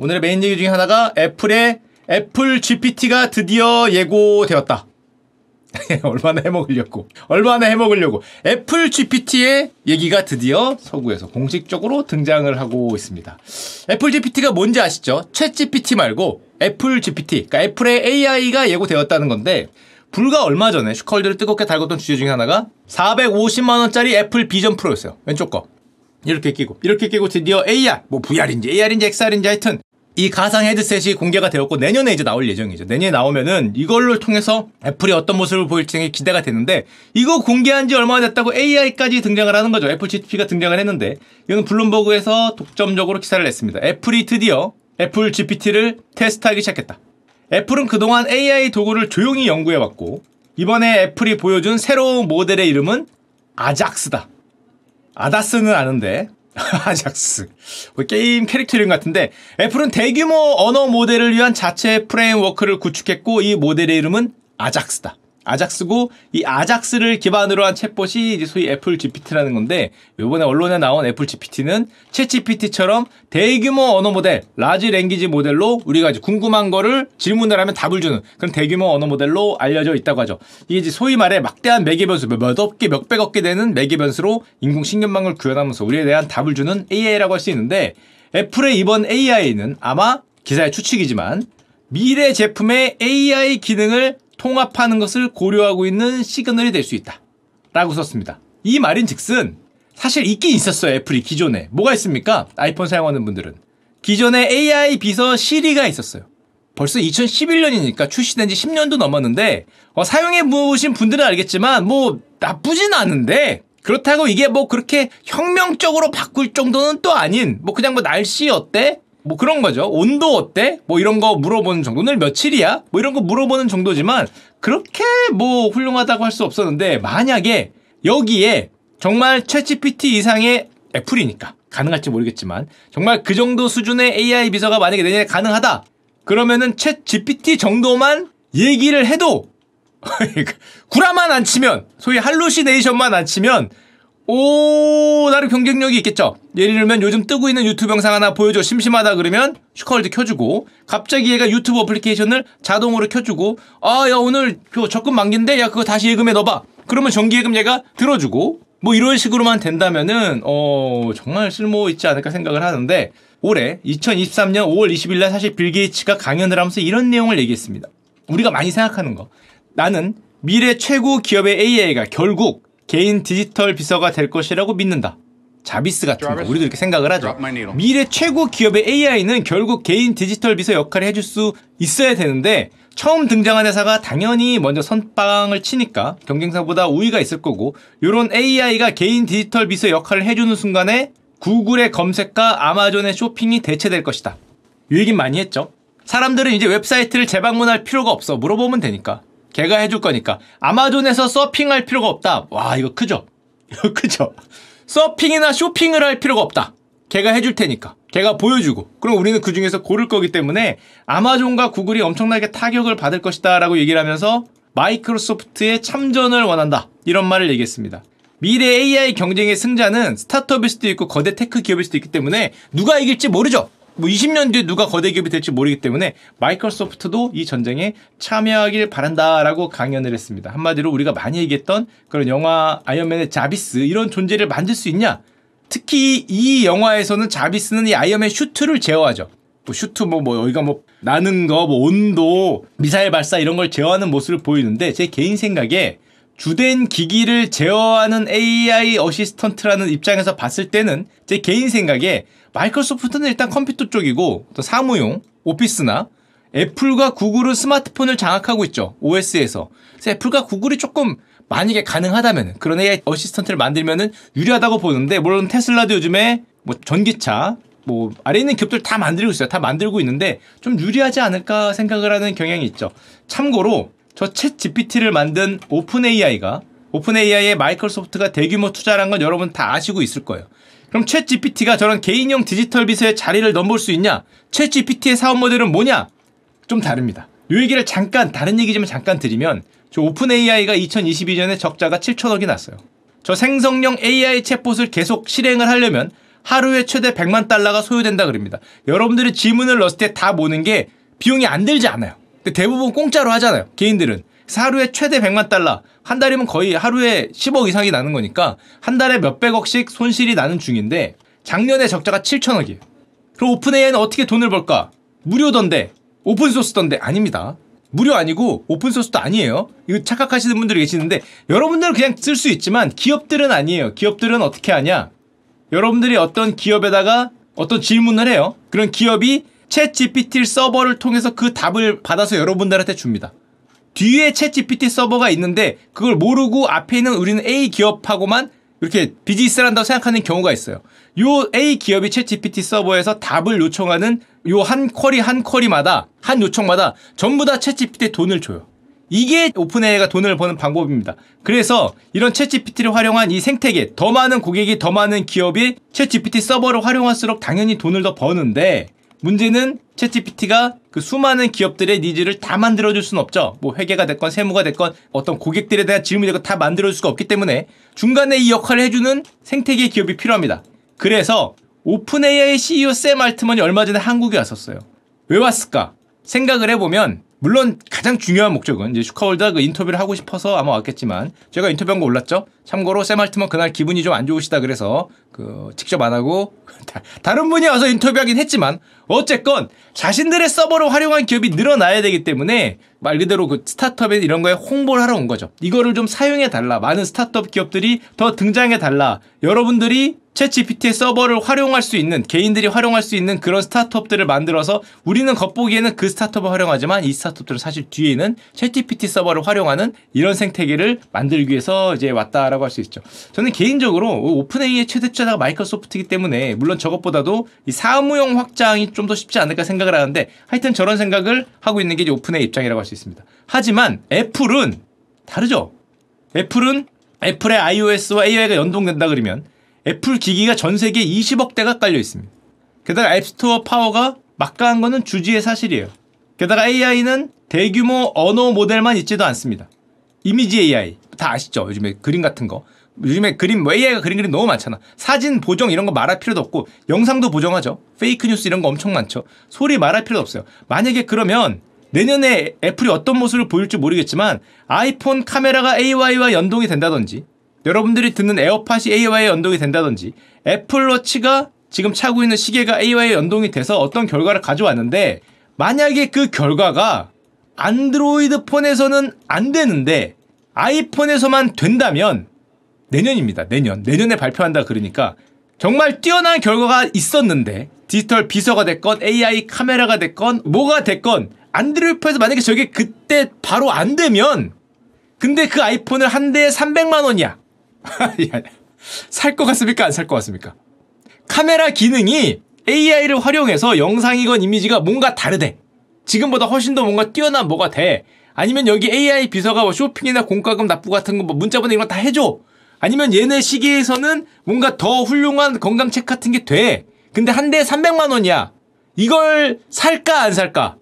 오늘의 메인 얘기 중에 하나가 애플의 애플 GPT가 드디어 예고되었다. 얼마나 해먹으려고. 얼마나 해먹으려고. 애플 GPT의 얘기가 드디어 서구에서 공식적으로 등장을 하고 있습니다. 애플 GPT가 뭔지 아시죠? 최 GPT 말고 애플 GPT. 그러니까 애플의 AI가 예고되었다는 건데, 불과 얼마 전에 슈컬드를 뜨겁게 달궜던 주제 중에 하나가 450만원짜리 애플 비전 프로였어요. 왼쪽 거. 이렇게 끼고, 이렇게 끼고 드디어 AR, 뭐 VR인지 AR인지 XR인지 하여튼 이 가상 헤드셋이 공개가 되었고 내년에 이제 나올 예정이죠. 내년에 나오면은 이걸로 통해서 애플이 어떤 모습을 보일지 기대가 되는데 이거 공개한 지 얼마 나 됐다고 AI까지 등장을 하는 거죠. 애플 GPT가 등장을 했는데 이건 블룸버그에서 독점적으로 기사를 냈습니다. 애플이 드디어 애플 GPT를 테스트하기 시작했다. 애플은 그동안 AI 도구를 조용히 연구해왔고 이번에 애플이 보여준 새로운 모델의 이름은 아작스다. 아다스는 아는데 아작스. 그 게임 캐릭터 이름 같은데 애플은 대규모 언어 모델을 위한 자체 프레임워크를 구축했고 이 모델의 이름은 아작스다. 아작스고 이 아작스를 기반으로 한 챗봇이 이제 소위 애플 GPT라는 건데 요번에 언론에 나온 애플 GPT는 챗 GPT처럼 대규모 언어 모델, 라지 랭귀지 모델로 우리가 이제 궁금한 거를 질문을 하면 답을 주는 그런 대규모 언어 모델로 알려져 있다고 하죠. 이게 이제 소위 말해 막대한 매개 변수, 몇 억 개, 몇백 억 개 되는 매개 변수로 인공 신경망을 구현하면서 우리에 대한 답을 주는 AI라고 할 수 있는데 애플의 이번 AI는 아마 기사의 추측이지만 미래 제품의 AI 기능을 통합하는 것을 고려하고 있는 시그널이 될 수 있다. 라고 썼습니다. 이 말인 즉슨 사실 있긴 있었어요. 애플이 기존에. 뭐가 있습니까? 아이폰 사용하는 분들은. 기존에 AI 비서 시리가 있었어요. 벌써 2011년이니까 출시된 지 10년도 넘었는데 어, 사용해 보신 분들은 알겠지만 뭐 나쁘진 않은데 그렇다고 이게 뭐 그렇게 혁명적으로 바꿀 정도는 또 아닌 뭐 그냥 뭐 날씨 어때? 뭐 그런 거죠. 온도 어때? 뭐 이런 거 물어보는 정도. 오늘 며칠이야? 뭐 이런 거 물어보는 정도지만 그렇게 뭐 훌륭하다고 할 수 없었는데 만약에 여기에 정말 챗GPT 이상의 애플이니까 가능할지 모르겠지만 정말 그 정도 수준의 AI 비서가 만약에 내년에 가능하다. 그러면은 챗GPT 정도만 얘기를 해도 구라만 안 치면 소위 할루시네이션만 안 치면 오 나름 경쟁력이 있겠죠 예를 들면 요즘 뜨고 있는 유튜브 영상 하나 보여줘 심심하다 그러면 슈컬드 켜주고 갑자기 얘가 유튜브 어플리케이션을 자동으로 켜주고 아 야 오늘 표 적금 만기인데 야 그거 다시 예금에 넣어봐 그러면 정기예금 얘가 들어주고 뭐 이런 식으로만 된다면은 어 정말 쓸모 있지 않을까 생각을 하는데 올해 2023년 5월 20일 날 사실 빌 게이츠가 강연을 하면서 이런 내용을 얘기했습니다 우리가 많이 생각하는 거 나는 미래 최고 기업의 AI가 결국 개인 디지털 비서가 될 것이라고 믿는다. 자비스 같은 거 우리도 이렇게 생각을 하죠. 미래 최고 기업의 AI는 결국 개인 디지털 비서 역할을 해줄 수 있어야 되는데 처음 등장한 회사가 당연히 먼저 선빵을 치니까 경쟁사보다 우위가 있을 거고 이런 AI가 개인 디지털 비서 역할을 해주는 순간에 구글의 검색과 아마존의 쇼핑이 대체될 것이다. 이 얘기는 많이 했죠. 사람들은 이제 웹사이트를 재방문할 필요가 없어 물어보면 되니까. 걔가 해줄 거니까. 아마존에서 서핑할 필요가 없다. 와, 이거 크죠? 이거 크죠? 서핑이나 쇼핑을 할 필요가 없다. 걔가 해줄 테니까. 걔가 보여주고. 그럼 우리는 그 중에서 고를 거기 때문에 아마존과 구글이 엄청나게 타격을 받을 것이다 라고 얘기를 하면서 마이크로소프트의 참전을 원한다. 이런 말을 얘기했습니다. 미래 AI 경쟁의 승자는 스타트업일 수도 있고 거대 테크 기업일 수도 있기 때문에 누가 이길지 모르죠. 뭐 20년 뒤에 누가 거대 기업이 될지 모르기 때문에 마이크로소프트도 이 전쟁에 참여하길 바란다라고 강연을 했습니다. 한마디로 우리가 많이 얘기했던 그런 영화 아이언맨의 자비스 이런 존재를 만들 수 있냐? 특히 이 영화에서는 자비스는 이 아이언맨 슈트를 제어하죠. 뭐 슈트 뭐뭐 뭐 여기가 뭐 나는 거, 뭐 온도, 미사일 발사 이런 걸 제어하는 모습을 보이는데 제 개인 생각에 주된 기기를 제어하는 AI 어시스턴트라는 입장에서 봤을 때는 제 개인 생각에 마이크로소프트는 일단 컴퓨터 쪽이고 사무용 오피스나 애플과 구글은 스마트폰을 장악하고 있죠. OS에서. 그래서 애플과 구글이 조금 만약에 가능하다면 그런 AI 어시스턴트를 만들면 유리하다고 보는데 물론 테슬라도 요즘에 뭐 전기차 뭐 아래 있는 기업들 다 만들고 있어요. 다 만들고 있는데 좀 유리하지 않을까 생각을 하는 경향이 있죠. 참고로 저 챗 GPT를 만든 오픈 AI가 오픈 AI에 마이크로소프트가 대규모 투자란 건 여러분 다 아시고 있을 거예요. 그럼 챗 GPT가 저런 개인형 디지털 비서의 자리를 넘볼 수 있냐? 챗 GPT의 사업 모델은 뭐냐? 좀 다릅니다. 요 얘기를 잠깐 다른 얘기지만 잠깐 드리면 저 오픈 AI가 2022년에 적자가 7천억이 났어요. 저 생성형 AI 챗봇을 계속 실행을 하려면 하루에 최대 100만 달러가 소요된다 그럽니다. 여러분들이 지문을 넣었을 때 다 모는 게 비용이 안 들지 않아요. 근데 대부분 공짜로 하잖아요. 개인들은. 하루에 최대 100만 달러, 한 달이면 거의 하루에 10억 이상이 나는 거니까 한 달에 몇백억씩 손실이 나는 중인데 작년에 적자가 7천억이에요. 그럼 오픈AI는 어떻게 돈을 벌까? 무료던데, 오픈소스던데 아닙니다. 무료 아니고 오픈소스도 아니에요. 이거 착각하시는 분들이 계시는데 여러분들은 그냥 쓸 수 있지만 기업들은 아니에요. 기업들은 어떻게 하냐? 여러분들이 어떤 기업에다가 어떤 질문을 해요. 그런 기업이 챗 GPT 서버를 통해서 그 답을 받아서 여러분들한테 줍니다. 뒤에 챗 GPT 서버가 있는데 그걸 모르고 앞에 있는 우리는 A 기업하고만 이렇게 비즈니스를 한다고 생각하는 경우가 있어요. 요 A 기업이 챗 GPT 서버에서 답을 요청하는 요 한 쿼리 한 쿼리마다 한 요청마다 전부 다챗 GPT에 돈을 줘요. 이게 오픈AI가 돈을 버는 방법입니다. 그래서 이런 챗 GPT를 활용한 이 생태계 더 많은 고객이 더 많은 기업이 챗 GPT 서버를 활용할수록 당연히 돈을 더 버는데 문제는 채 g 피티가그 수많은 기업들의 니즈를 다 만들어줄 수는 없죠. 뭐 회계가 됐건 세무가 됐건 어떤 고객들에 대한 질문이 됐건 다 만들어줄 수가 없기 때문에 중간에 이 역할을 해주는 생태계 기업이 필요합니다. 그래서 오픈 AI CEO 샘 알트먼이 얼마 전에 한국에 왔었어요. 왜 왔을까? 생각을 해보면 물론 가장 중요한 목적은 이제 슈카월드그 인터뷰를 하고 싶어서 아마 왔겠지만 제가 인터뷰한 거 올랐죠. 참고로 샘말트먼 그날 기분이 좀 안 좋으시다 그래서 그 직접 안 하고 다, 른 분이 와서 인터뷰하긴 했지만 어쨌건 자신들의 서버로 활용한 기업이 늘어나야 되기 때문에 말 그대로 그 스타트업에 이런 거에 홍보를 하러 온 거죠. 이거를 좀 사용해 달라. 많은 스타트업 기업들이 더 등장해 달라. 여러분들이 채취 p t 서버를 활용할 수 있는 개인들이 활용할 수 있는 그런 스타트업들을 만들어서 우리는 겉보기에는 그 스타트업을 활용하지만 이 스타트업들은 사실 뒤에 있는 채취 피티 서버를 활용하는 이런 생태계를 만들기 위해서 이제 왔다라고 할 수 있죠. 저는 개인적으로 오픈AI의 최대 투자가 마이크로소프트이기 때문에 물론 저것보다도 이 사무용 확장이 좀 더 쉽지 않을까 생각을 하는데 하여튼 저런 생각을 하고 있는 게 오픈AI 입장이라고 할 수 있습니다. 하지만 애플은 다르죠. 애플은 애플의 iOS와 AI가 연동된다 그러면 애플 기기가 전 세계 20억 대가 깔려 있습니다. 게다가 앱스토어 파워가 막강한 거는 주지의 사실이에요. 게다가 AI는 대규모 언어 모델만 있지도 않습니다. 이미지 AI 다 아시죠? 요즘에 그림 같은 거. 요즘에 그림 뭐 AI가 그린 그림 너무 많잖아. 사진 보정 이런 거 말할 필요도 없고 영상도 보정하죠. 페이크 뉴스 이런 거 엄청 많죠. 소리 말할 필요도 없어요. 만약에 그러면 내년에 애플이 어떤 모습을 보일지 모르겠지만 아이폰 카메라가 AI와 연동이 된다든지 여러분들이 듣는 에어팟이 AI와 연동이 된다든지 애플워치가 지금 차고 있는 시계가 AI와 연동이 돼서 어떤 결과를 가져왔는데 만약에 그 결과가 안드로이드 폰에서는 안 되는데 아이폰에서만 된다면 내년입니다. 내년. 내년에 발표한다 그러니까 정말 뛰어난 결과가 있었는데 디지털 비서가 됐건 AI 카메라가 됐건 뭐가 됐건 안드로이드에서 폰 만약에 저게 그때 바로 안 되면 근데 그 아이폰을 한 대에 300만 원이야. 예. 살것 같습니까? 안 살 것 같습니까? 카메라 기능이 AI를 활용해서 영상이건 이미지가 뭔가 다르대. 지금보다 훨씬 더 뭔가 뛰어난 뭐가 돼. 아니면 여기 AI 비서가 뭐 쇼핑이나 공과금 납부 같은 거뭐 문자 보내 이런 거 다 해줘. 아니면 얘네 시기에서는 뭔가 더 훌륭한 건강 책 같은 게 돼. 근데 한 대에 300만 원이야. 이걸 살까 안 살까?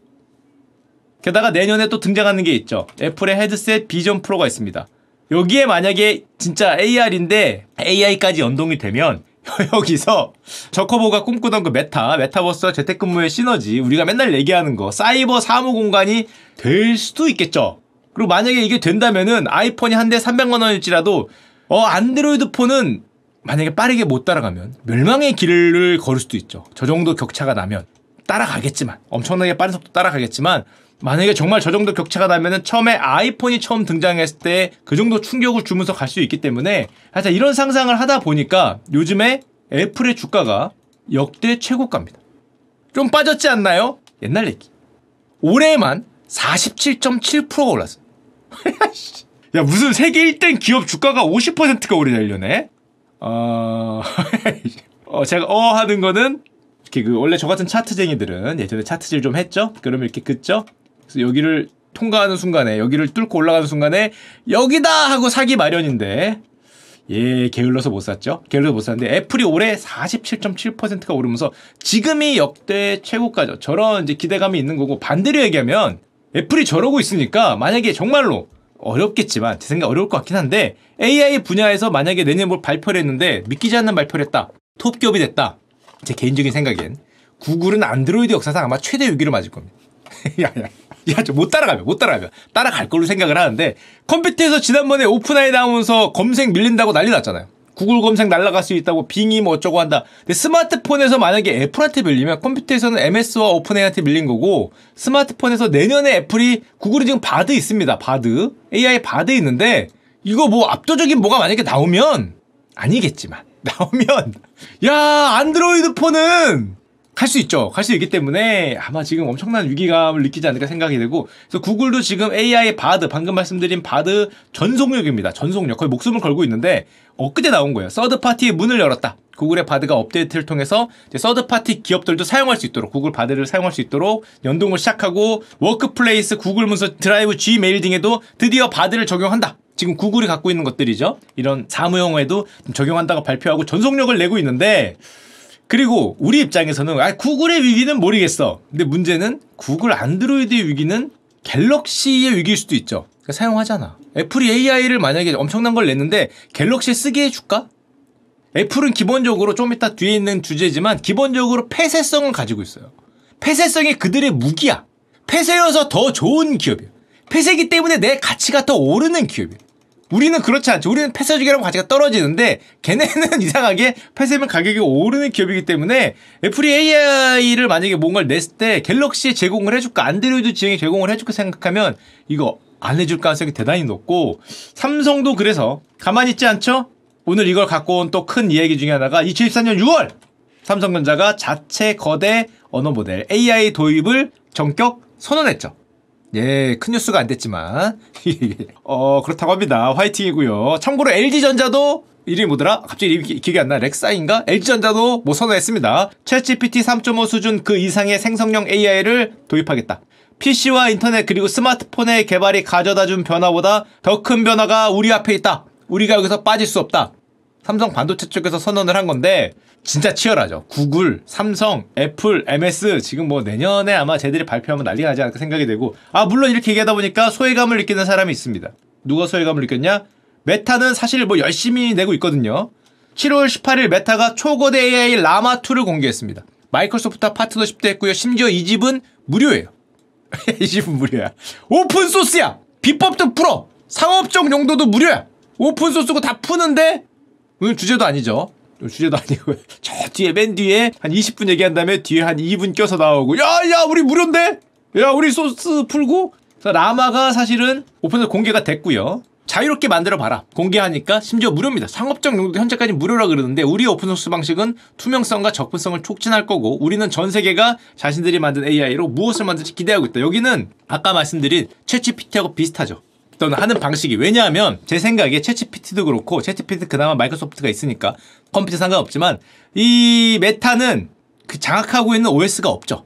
게다가 내년에 또 등장하는 게 있죠. 애플의 헤드셋 비전 프로가 있습니다. 여기에 만약에 진짜 AR인데 AI까지 연동이 되면 여기서 저커보가 꿈꾸던 그 메타, 메타버스와 재택근무의 시너지, 우리가 맨날 얘기하는 거, 사이버 사무 공간이 될 수도 있겠죠. 그리고 만약에 이게 된다면은 아이폰이 한 대 300만 원일지라도 어 안드로이드 폰은 만약에 빠르게 못 따라가면 멸망의 길을 걸을 수도 있죠. 저 정도 격차가 나면 따라가겠지만 엄청나게 빠른 속도 따라가겠지만 만약에 정말 저 정도 격차가 나면은 처음에 아이폰이 처음 등장했을 때 그 정도 충격을 주면서 갈 수 있기 때문에 하여튼 이런 상상을 하다 보니까 요즘에 애플의 주가가 역대 최고가입니다. 좀 빠졌지 않나요? 옛날 얘기. 올해만 47.7%가 올랐어. 야, 무슨 세계 1등 기업 주가가 50%가 오래 달려네? 어... 어, 제가 어 하는 거는 이렇게 그 원래 저 같은 차트쟁이들은 예전에 차트질 좀 했죠? 그러면 이렇게 긋죠? 그래서 여기를 통과하는 순간에 여기를 뚫고 올라가는 순간에 여기다 하고 사기 마련인데 예 게을러서 못 샀죠 게을러서 못 샀는데 애플이 올해 47.7%가 오르면서 지금이 역대 최고가죠 저런 이제 기대감이 있는 거고 반대로 얘기하면 애플이 저러고 있으니까 만약에 정말로 어렵겠지만 제 생각 어려울 것 같긴 한데 AI 분야에서 만약에 내년에 뭘 발표를 했는데 믿기지 않는 발표를 했다 톱 기업이 됐다 제 개인적인 생각엔 구글은 안드로이드 역사상 아마 최대 위기를 맞을 겁니다 야야 야, 저 못 따라가면, 못 따라가면. 따라갈 걸로 생각을 하는데, 컴퓨터에서 지난번에 오픈아이 나오면서 검색 밀린다고 난리 났잖아요. 구글 검색 날라갈 수 있다고 빙이 뭐 어쩌고 한다. 근데 스마트폰에서 만약에 애플한테 밀리면 컴퓨터에서는 MS와 오픈AI한테 밀린 거고 스마트폰에서 내년에 애플이 구글이 지금 바드 있습니다. 바드 AI 바드 있는데 이거 뭐 압도적인 뭐가 만약에 나오면 아니겠지만 나오면 야 안드로이드 폰은 갈수 있죠. 갈수 있기 때문에 아마 지금 엄청난 위기감을 느끼지 않을까 생각이 되고 그래서 구글도 지금 AI 바드 방금 말씀드린 바드 전속력입니다. 전속력 거의 목숨을 걸고 있는데 엊그제 나온 거예요. 서드 파티의 문을 열었다. 구글의 바드가 업데이트를 통해서 서드 파티 기업들도 사용할 수 있도록 구글 바드를 사용할 수 있도록 연동을 시작하고 워크플레이스, 구글 문서, 드라이브, G메일 등에도 드디어 바드를 적용한다. 지금 구글이 갖고 있는 것들이죠. 이런 사무용에도 적용한다고 발표하고 전속력을 내고 있는데 그리고 우리 입장에서는 아 구글의 위기는 모르겠어. 근데 문제는 구글 안드로이드의 위기는 갤럭시의 위기일 수도 있죠. 그러니까 사용하잖아. 애플이 AI를 만약에 엄청난 걸 냈는데 갤럭시 쓰게 해줄까? 애플은 기본적으로 좀 이따 뒤에 있는 주제지만 기본적으로 폐쇄성을 가지고 있어요. 폐쇄성이 그들의 무기야. 폐쇄여서 더 좋은 기업이야 폐쇄기 때문에 내 가치가 더 오르는 기업이야 우리는 그렇지 않죠. 우리는 폐쇄주기라고 가치가 떨어지는데 걔네는 이상하게 폐쇄면 가격이 오르는 기업이기 때문에 애플이 AI를 만약에 뭔가를 냈을 때 갤럭시에 제공을 해줄까 안드로이드 지형에 제공을 해줄까 생각하면 이거 안 해줄 가능성이 대단히 높고 삼성도 그래서 가만히 있지 않죠? 오늘 이걸 갖고 온 또 큰 이야기 중에 하나가 2014년 6월 삼성전자가 자체 거대 언어 모델 AI 도입을 전격 선언했죠. 예, 큰 뉴스가 안 됐지만. 어, 그렇다고 합니다. 화이팅이고요. 참고로 LG전자도 이름이 뭐더라? 갑자기 이름이 기억이 안 나. 렉사인가? LG전자도 뭐 선언했습니다. 챗GPT 3.5 수준 그 이상의 생성형 AI를 도입하겠다. PC와 인터넷 그리고 스마트폰의 개발이 가져다 준 변화보다 더 큰 변화가 우리 앞에 있다. 우리가 여기서 빠질 수 없다. 삼성 반도체 쪽에서 선언을 한 건데 진짜 치열하죠. 구글, 삼성, 애플, MS 지금 뭐 내년에 아마 쟤들이 발표하면 난리 나지 않을까 생각이 되고 아 물론 이렇게 얘기하다 보니까 소외감을 느끼는 사람이 있습니다. 누가 소외감을 느꼈냐? 메타는 사실 뭐 열심히 내고 있거든요. 7월 18일 메타가 초거대 AI 라마2를 공개했습니다. 마이크로소프트와 파트너십도 했고요. 심지어 이 집은 무료예요. 이 집은 무료야. 오픈소스야! 비법도 풀어! 상업적 용도도 무료야! 오픈소스고 다 푸는데 오늘 주제도 아니죠. 주제도 아니고 저 뒤에 맨 뒤에 한 20분 얘기한 다음에 뒤에 한 2분 껴서 나오고 야야 우리 무료인데 야 우리 소스 풀고 라마가 사실은 오픈에서 공개가 됐고요 자유롭게 만들어봐라 공개하니까 심지어 무료입니다 상업적 용도 현재까지 무료라 그러는데 우리 오픈소스 방식은 투명성과 접근성을 촉진할 거고 우리는 전 세계가 자신들이 만든 AI로 무엇을 만들지 기대하고 있다 여기는 아까 말씀드린 채취피티하고 비슷하죠 또는 하는 방식이 왜냐하면 제 생각에 채치피티도 그렇고 채치피티 그나마 마이크로소프트가 있으니까 컴퓨터 상관없지만 이 메타는 그 장악하고 있는 OS가 없죠.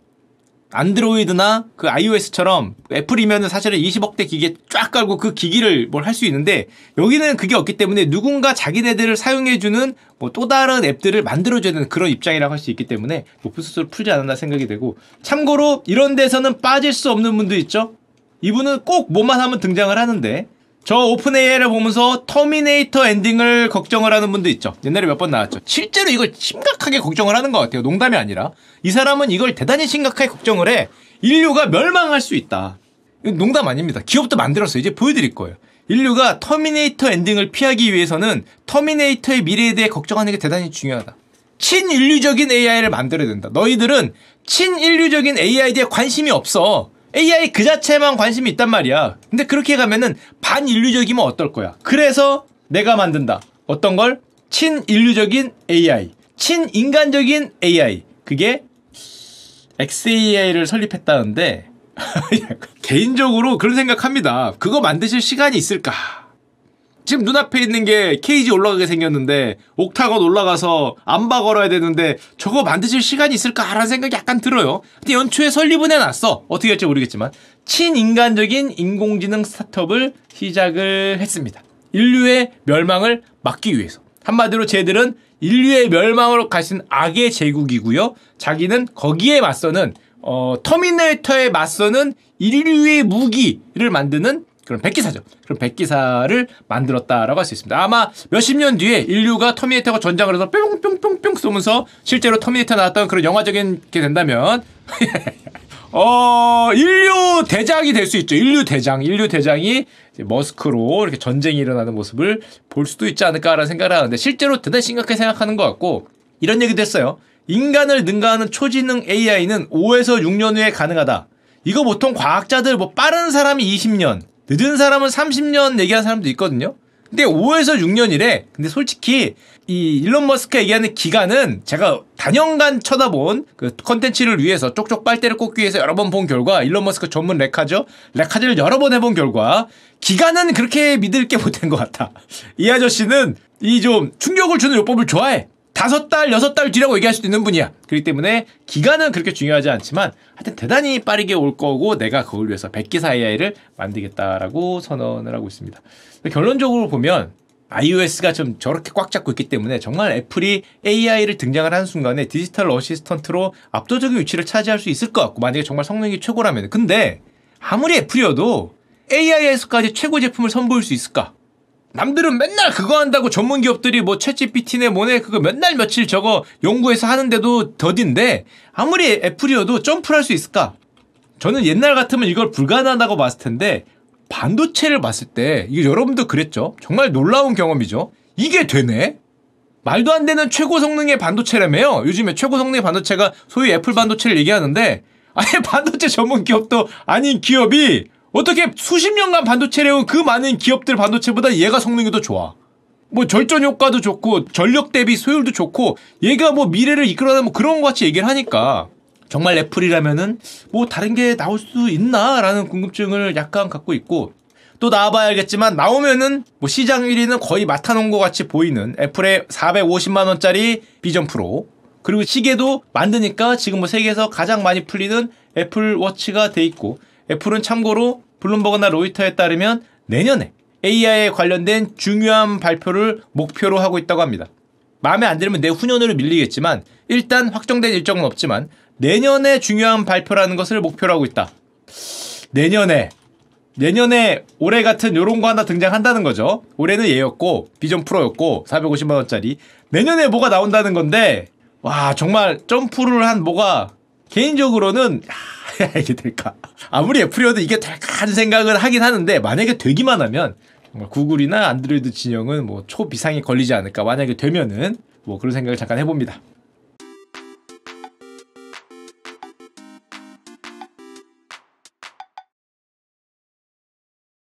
안드로이드나 그 iOS처럼 애플이면은 사실은 20억대 기계 쫙 깔고 그 기기를 뭘 할 수 있는데 여기는 그게 없기 때문에 누군가 자기네들을 사용해주는 뭐 또 다른 앱들을 만들어줘야 되는 그런 입장이라고 할 수 있기 때문에 오픈소스를 풀지 않았나 생각이 되고 참고로 이런 데서는 빠질 수 없는 분도 있죠 이분은 꼭 뭐만 하면 등장을 하는데 저 오픈 AI를 보면서 터미네이터 엔딩을 걱정을 하는 분도 있죠. 옛날에 몇 번 나왔죠. 실제로 이걸 심각하게 걱정을 하는 것 같아요. 농담이 아니라. 이 사람은 이걸 대단히 심각하게 걱정을 해. 인류가 멸망할 수 있다. 농담 아닙니다. 기업도 만들었어요. 이제 보여드릴 거예요. 인류가 터미네이터 엔딩을 피하기 위해서는 터미네이터의 미래에 대해 걱정하는 게 대단히 중요하다. 친인류적인 AI를 만들어야 된다. 너희들은 친인류적인 AI에 관심이 없어. AI 그 자체만 관심이 있단 말이야. 근데 그렇게 가면은 반인류적이면 어떨 거야. 그래서 내가 만든다. 어떤 걸? 친인류적인 AI. 친인간적인 AI. 그게 XAI를 설립했다는데 개인적으로 그런 생각합니다. 그거 만드실 시간이 있을까? 지금 눈앞에 있는 게 케이지 올라가게 생겼는데 옥타곤 올라가서 안바 걸어야 되는데 저거 만드실 시간이 있을까라는 생각이 약간 들어요. 근데 연초에 설립은 해놨어. 어떻게 할지 모르겠지만 친인간적인 인공지능 스타트업을 시작을 했습니다. 인류의 멸망을 막기 위해서. 한마디로 쟤들은 인류의 멸망으로 가신 악의 제국이고요. 자기는 거기에 맞서는 어, 터미네이터에 맞서는 인류의 무기를 만드는 그런 백기사죠. 그런 백기사를 만들었다라고 할 수 있습니다. 아마 몇십 년 뒤에 인류가 터미네이터가 전장을 해서 뿅뿅뿅뿅 쏘면서 실제로 터미네이터 나왔던 그런 영화적인 게 된다면 어 인류 대장이 될 수 있죠. 인류 대장, 인류 대장이 이제 머스크로 이렇게 전쟁이 일어나는 모습을 볼 수도 있지 않을까라는 생각을 하는데 실제로 대단히 심각하게 생각하는 것 같고 이런 얘기도 했어요. 인간을 능가하는 초지능 AI는 5에서 6년 후에 가능하다. 이거 보통 과학자들 뭐 빠른 사람이 20년, 늦은 사람은 30년 얘기하는 사람도 있거든요. 근데 5에서 6년이래. 근데 솔직히 이 일론 머스크 얘기하는 기간은 제가 단연간 쳐다본 그 컨텐츠를 위해서 쪽쪽 빨대를 꽂기 위해서 여러 번 본 결과 일론 머스크 전문 레카죠? 레카지를 여러 번 해본 결과 기간은 그렇게 믿을 게 못 된 것 같아. 이 아저씨는 이 좀 충격을 주는 요법을 좋아해. 다섯 달, 여섯 달 뒤라고 얘기할 수도 있는 분이야. 그렇기 때문에 기간은 그렇게 중요하지 않지만 하여튼 대단히 빠르게 올 거고 내가 그걸 위해서 100기사 AI를 만들겠다라고 선언을 하고 있습니다. 결론적으로 보면 iOS가 좀 저렇게 꽉 잡고 있기 때문에 정말 애플이 AI를 등장을 한 순간에 디지털 어시스턴트로 압도적인 위치를 차지할 수 있을 것 같고 만약에 정말 성능이 최고라면 근데 아무리 애플이어도 AI에서까지 최고 제품을 선보일 수 있을까? 남들은 맨날 그거 한다고 전문 기업들이 뭐채 g p 티네 뭐네 그거 맨날 며칠 저거 연구해서 하는데도 더딘데 아무리 애플이어도 점프를 할 수 있을까? 저는 옛날 같으면 이걸 불가능하다고 봤을 텐데 반도체를 봤을 때 이거 여러분도 그랬죠? 정말 놀라운 경험이죠. 이게 되네? 말도 안 되는 최고 성능의 반도체라며요. 요즘에 최고 성능의 반도체가 소위 애플 반도체를 얘기하는데 아예 반도체 전문 기업도 아닌 기업이 어떻게 수십 년간 반도체를 해온 그 많은 기업들 반도체보다 얘가 성능이 더 좋아. 뭐 절전 효과도 좋고 전력 대비 소율도 좋고 얘가 뭐 미래를 이끌어내는 뭐 그런 것 같이 얘기를 하니까 정말 애플이라면은 뭐 다른 게 나올 수 있나라는 궁금증을 약간 갖고 있고 또 나와봐야겠지만 나오면은 뭐 시장 1위는 거의 맡아놓은 것 같이 보이는 애플의 450만 원짜리 비전 프로 그리고 시계도 만드니까 지금 뭐 세계에서 가장 많이 풀리는 애플 워치가 돼 있고 애플은 참고로 블룸버그나 로이터에 따르면 내년에 AI에 관련된 중요한 발표를 목표로 하고 있다고 합니다. 마음에 안 들면 내 후년으로 밀리겠지만 일단 확정된 일정은 없지만 내년에 중요한 발표라는 것을 목표로 하고 있다. 내년에 내년에 올해 같은 요런 거 하나 등장한다는 거죠. 올해는 얘였고 비전 프로였고 450만 원짜리 내년에 뭐가 나온다는 건데 와 정말 점프를 한 뭐가 개인적으로는 해야 이게 될까? 아무리 애플이어도 이게 될까 하는 생각을 하긴 하는데 만약에 되기만 하면 구글이나 안드로이드 진영은 뭐 초비상에 걸리지 않을까 만약에 되면은 뭐 그런 생각을 잠깐 해봅니다.